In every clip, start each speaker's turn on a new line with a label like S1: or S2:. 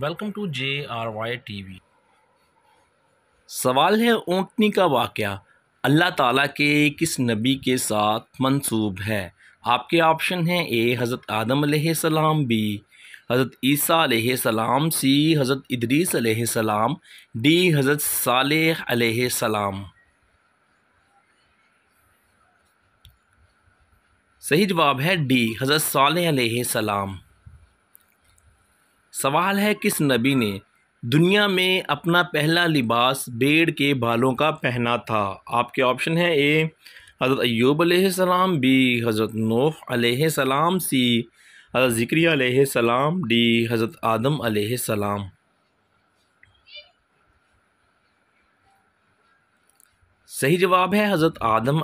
S1: welcome to J R Y T V सवाल है ऊँटनी का वाक़ अल्लाह ताला के किस नबी के साथ मंसूब है आपके ऑप्शन हैं ए हज़रत आदम सलाम बी हज़रत ईसा सलाम सी हज़रत इदरीस सलाम डी हज़रत साल सलाम सही जवाब है डी हज़रत साल सलाम सवाल है किस नबी ने दुनिया में अपना पहला लिबास बेड़ के बालों का पहना था आपके ऑप्शन है ए हज़रत अयूब सलाम बी हज़रत नूह सलाम सी हज़रत ज़िक्रिया सलाम डी हज़रत आदम सलाम सही जवाब है हज़रत आदम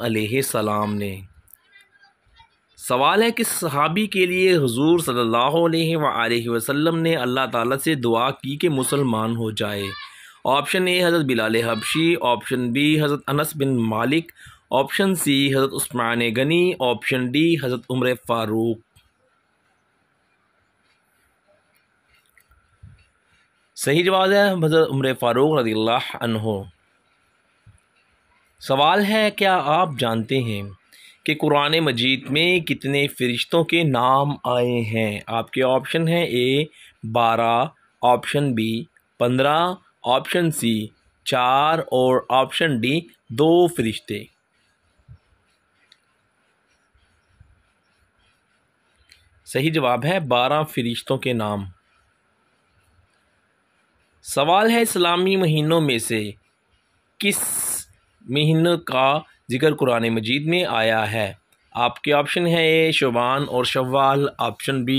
S1: सलाम ने सवाल है कि सहाबी के लिए हजूर सल्ला वसम ने अल्लाह ताला से दुआ की कि मुसलमान हो जाए ऑप्शन ए हज़रत बिलाल हबशी ऑप्शन बी हज़रत अनस बिन मालिक ऑप्शन सी हज़रत उस्मान गनी ऑप्शन डी हज़रत उम्र फ़ारूक सही जवाब है हज़रत उम्र फ़ारूक रजील्ला सवाल है क्या आप जानते हैं कि कुरान मजीद में कितने फ़रिश्तों के नाम आए हैं आपके ऑप्शन हैं ए बारह ऑप्शन बी पंद्रह ऑप्शन सी चार और ऑप्शन डी दो फरिश्ते सही जवाब है बारह फरिश्तों के नाम सवाल है इस्लामी महीनों में से किस महीनों का ज़िक्र कुरान मजीद में आया है आपके ऑप्शन है ए शुबान और Shawwal option B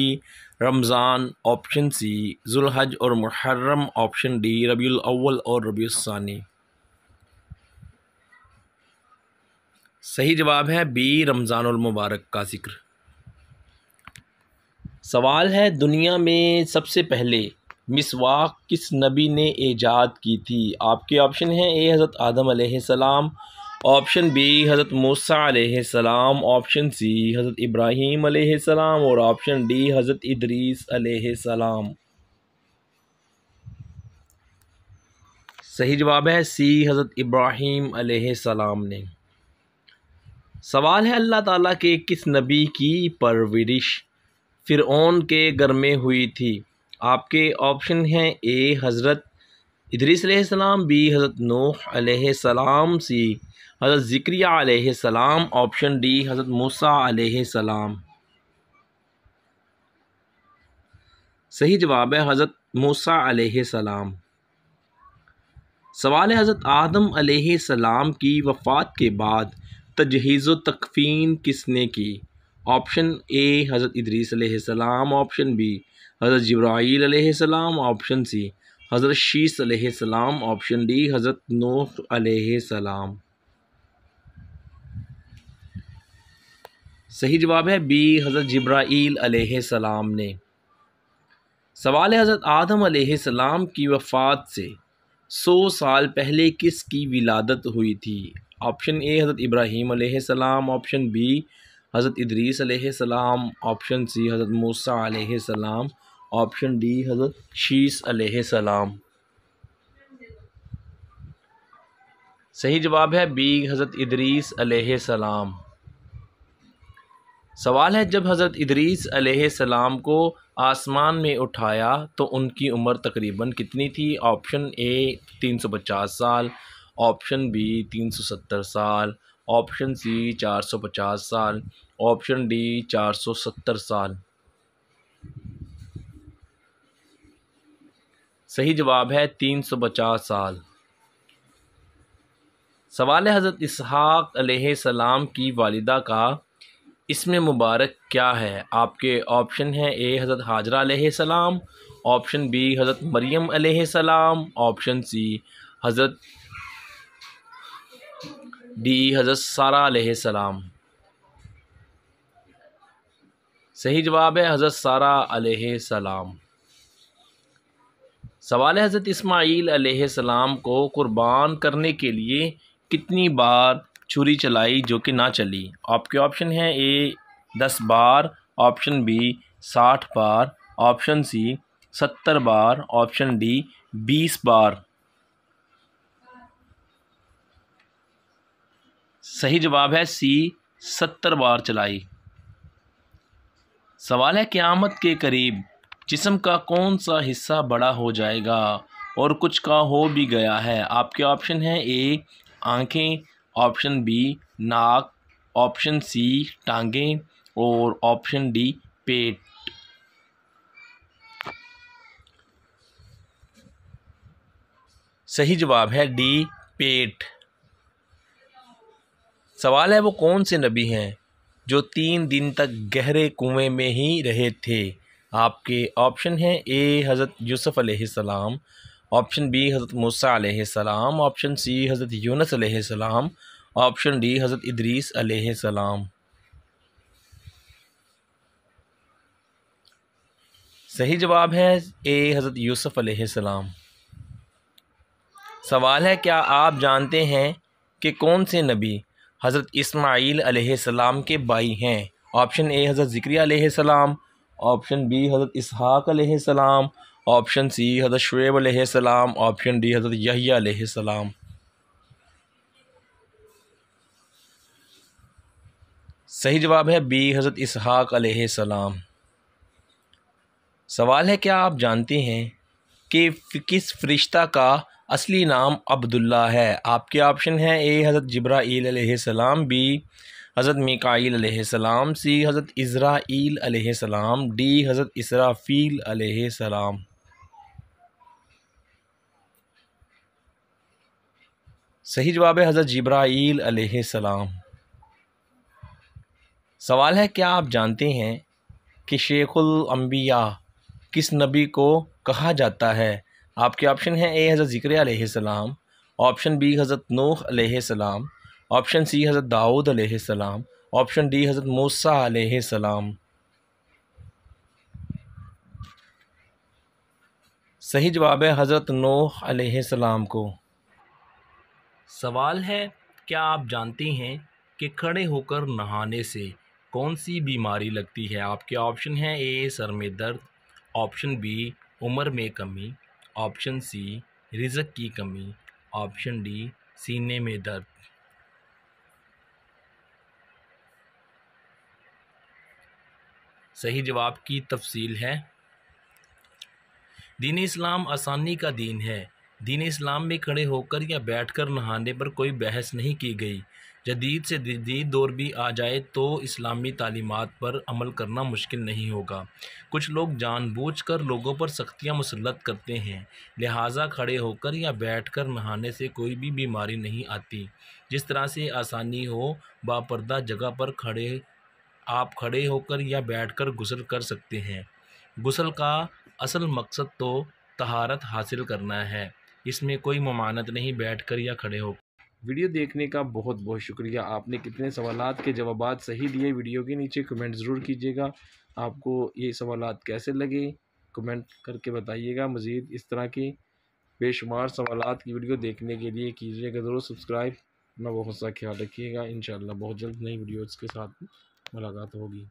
S1: Ramzan option C Zilhaj और मुहर्रम ऑप्शन डी रबी अव्वल और रबीसानी सही जवाब है बी रमज़ानमबारक का जिक्र सवाल है दुनिया में सबसे पहले मिसवाक किस नबी ने ईजाद की थी आपके ऑप्शन हैं ए हज़रत आदम अलैहिस्सलाम ऑप्शन बी हज़रत मूसा सलाम ऑप्शन सी हज़रत इब्राहीम सलाम और ऑप्शन डी हज़रत इदरीस सलाम सही जवाब है सी हज़रत इब्राहीम सलाम ने सवाल है अल्लाह ताला के किस नबी की परवरिश फ़िरौन के घर में हुई थी आपके ऑप्शन हैं ए हज़रत इदरीसम बी हज़रत नूह सलाम सी हज़रत ज़िक्रिया सलाम ऑप्शन डी हज़रत मूसा सलाम सही जवाब है हज़रत मूसा सलाम सवाल है हज़रत आदम सलाम की वफ़ात के बाद तजहीज़ तकफ़ीन किसने की ऑप्शन ए हज़रत इदरीस ऑप्शन बी हज़रत जब्राईल सलाम ऑप्शन सी हज़रत शीस सलाम ऑप्शन डी हज़रत नोह सलाम सही जवाब है बी हज़रत जब्राईल सलाम ने सवाल है हज़रत आदम सलाम की वफ़ात से सौ साल पहले किसकी विलादत हुई थी ऑप्शन ए हज़रत इब्राहीम सलाम ऑप्शन बी हज़रत इदरीस सलाम ऑप्शन सी हज़रत मूसा सलाम ऑप्शन डी हज़रत शीस सलाम सही जवाब है बी हज़रत इदरीस सलाम सवाल है जब हज़रत इदरीस सलाम को आसमान में उठाया तो उनकी उम्र तकरीबन कितनी थी ऑप्शन ए 350 साल ऑप्शन बी 370 साल ऑप्शन सी 450 साल ऑप्शन डी 470 साल सही जवाब है तीन सौ पचास साल सवाल है हज़रत इसहाक सलाम की वालिदा का इसमें मुबारक क्या है आपके ऑप्शन है ए हज़रत हाजरा सलाम ऑप्शन बी हज़रत मरियम सलाम ऑप्शन सी हज़रत डी हज़रत सारा सलाम सही जवाब है हज़रत सारा सलाम सवाल हज़रत इसमाइल सलाम को कुर्बान करने के लिए कितनी बार छुरी चलाई जो कि ना चली आपके ऑप्शन हैं ए दस बार ऑप्शन बी साठ बार ऑप्शन सी सत्तर बार ऑप्शन डी बीस बार सही जवाब है सी सत्तर बार चलाई सवाल है क़्यामत के करीब जिसम का कौन सा हिस्सा बड़ा हो जाएगा और कुछ का हो भी गया है आपके ऑप्शन है ए आँखें ऑप्शन बी नाक ऑप्शन सी टांगें और ऑप्शन डी पेट सही जवाब है डी पेट सवाल है वो कौन से नबी हैं जो तीन दिन तक गहरे कुएं में ही रहे थे आपके ऑप्शन हैं ए हज़रत यूसुफ़ अलैहिस्सलाम ऑप्शन बी हज़रत मूसा अलैहिस्सलाम ऑप्शन सी हज़रत यूनस अलैहिस्सलाम ऑप्शन डी हज़रत इदरीस अलैहिस्सलाम सही जवाब है ए हज़रत यूसुफ़ अलैहिस्सलाम सवाल है क्या आप जानते हैं कि कौन से नबी हज़रत इस्माईल अलैहिस्सलाम के बाई हैं ऑप्शन ए हज़रत ज़िक्रिया अलैहिस्सलाम ऑप्शन बी हज़रत इसहाक सलाम ऑप्शन सी हज़रत शुएब सलाम ऑप्शन डी हज़रत यहिया सलाम सही जवाब है बी हज़रत इसहाक सलाम सवाल है क्या आप जानते हैं कि किस फरिश्ता का असली नाम अब्दुल्ला है आपके ऑप्शन हैं ए हज़रत जब्राईल सलाम बी हज़रत मिकाईलम सी हज़रत इसराईलम डी हज़रत इसराफ़ीलम सही जवाब है हज़रत जब्राईलम सवाल है क्या आप जानते हैं कि शेख़ुलम्बिया किस नबी को कहा जाता है आपके ऑप्शन हैं ए हज़रत ज़िक्र आसमाम ऑप्शन बी हज़रत नूह आसमाम ऑप्शन सी हज़रत दाऊद सलाम ऑप्शन डी हज़रत मूसा सलाम सही जवाब है हज़रत नोह सलाम को सवाल है क्या आप जानते हैं कि खड़े होकर नहाने से कौन सी बीमारी लगती है आपके ऑप्शन हैं ए सर में दर्द ऑप्शन बी उम्र में कमी ऑप्शन सी रिजक की कमी ऑप्शन डी सीने में दर्द सही जवाब की तफसील है दीन इस्लाम आसानी का दीन है दीन इस्लाम में खड़े होकर या बैठकर नहाने पर कोई बहस नहीं की गई जदीद से जदीद दौर भी आ जाए तो इस्लामी तालीमत पर अमल करना मुश्किल नहीं होगा कुछ लोग जानबूझकर लोगों पर सख्तियां मुसलत करते हैं लिहाजा खड़े होकर या बैठकर नहाने से कोई भी बीमारी नहीं आती जिस तरह से आसानी हो बापरदा जगह पर खड़े आप खड़े होकर या बैठकर गुसल कर सकते हैं गुसल का असल मकसद तो तहारत हासिल करना है इसमें कोई ममानत नहीं बैठकर या खड़े होकर वीडियो देखने का बहुत बहुत शुक्रिया आपने कितने सवाल के जवाब सही दिए वीडियो के नीचे कमेंट ज़रूर कीजिएगा आपको ये सवाल कैसे लगे कमेंट करके बताइएगा मज़ीद इस तरह के बेशुमार सवाल की वीडियो देखने के लिए कीजिएगा ज़रूर सब्सक्राइब अपना बहुत सा ख्याल रखिएगा इन बहुत जल्द नई वीडियोज़ के साथ मुलाकात होगी